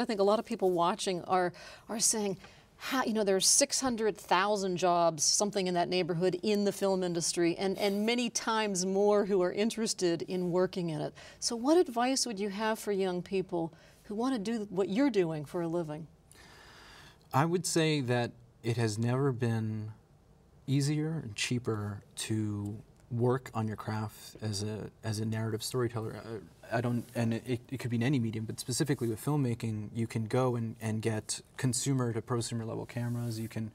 I think a lot of people watching are are saying, how, you know, there's 600,000 jobs, something in that neighborhood in the film industry, and, and many times more who are interested in working in it. So what advice would you have for young people who want to do what you're doing for a living? I would say that it has never been easier and cheaper to work on your craft as a as a narrative storyteller. I, uh, I don't, and it, it could be in any medium, but specifically with filmmaking, you can go and, and get consumer to prosumer level cameras. You can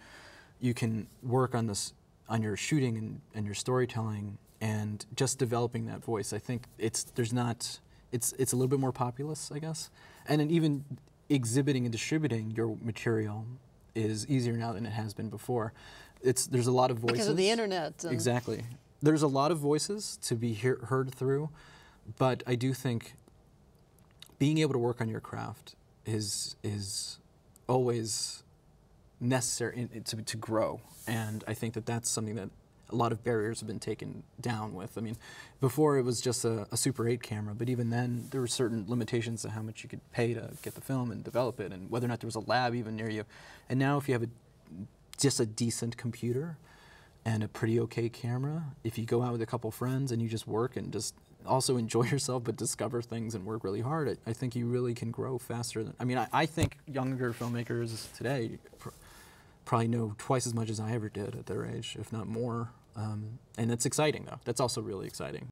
you can work on this on your shooting and, and your storytelling and just developing that voice. I think it's there's not it's it's a little bit more populous, I guess, and then even exhibiting and distributing your material is easier now than it has been before. It's there's a lot of voices because of the internet. Exactly, there's a lot of voices to be hear, heard through, but I do think being able to work on your craft is is always necessary in, to, to grow, and I think that that's something that a lot of barriers have been taken down with. I mean, before it was just a, a, Super 8 camera, but even then there were certain limitations to how much you could pay to get the film and develop it, and whether or not there was a lab even near you. And now, if you have a, just a decent computer, and a pretty okay camera. If you go out with a couple friends and you just work and just also enjoy yourself but discover things and work really hard, I, I think you really can grow faster. Than, I mean, I, I think younger filmmakers today pr probably know twice as much as I ever did at their age, if not more. Um, and that's exciting, though. That's also really exciting.